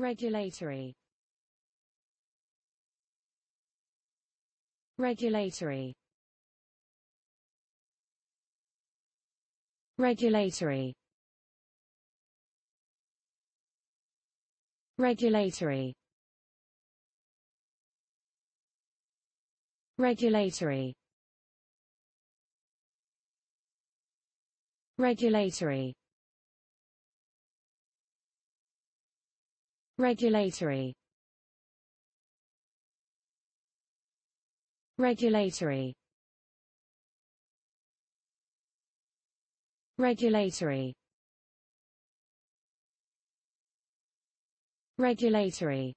Regulatory Regulatory Regulatory Regulatory Regulatory Regulatory Regulatory Regulatory Regulatory Regulatory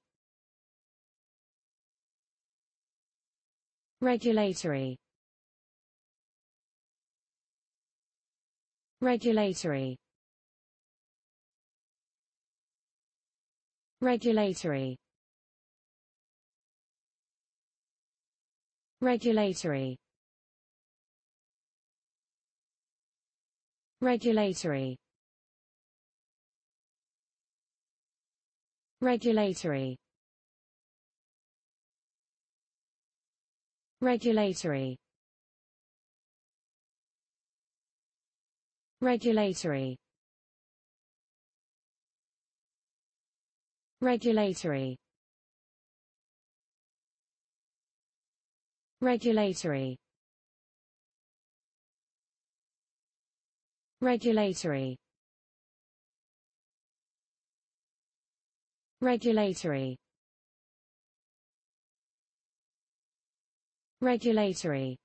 Regulatory Regulatory Regulatory Regulatory Regulatory Regulatory Regulatory Regulatory Regulatory Regulatory Regulatory Regulatory Regulatory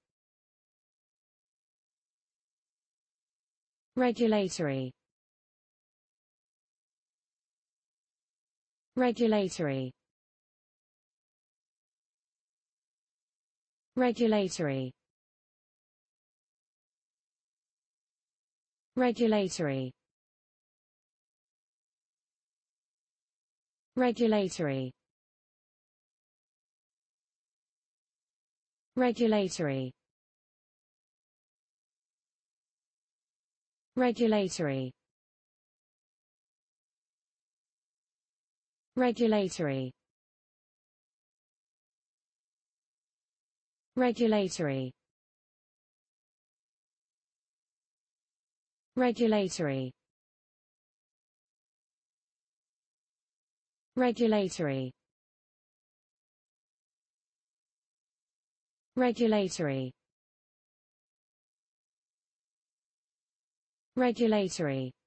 Regulatory Regulatory Regulatory Regulatory Regulatory Regulatory Regulatory Regulatory Regulatory Regulatory Regulatory Regulatory Regulatory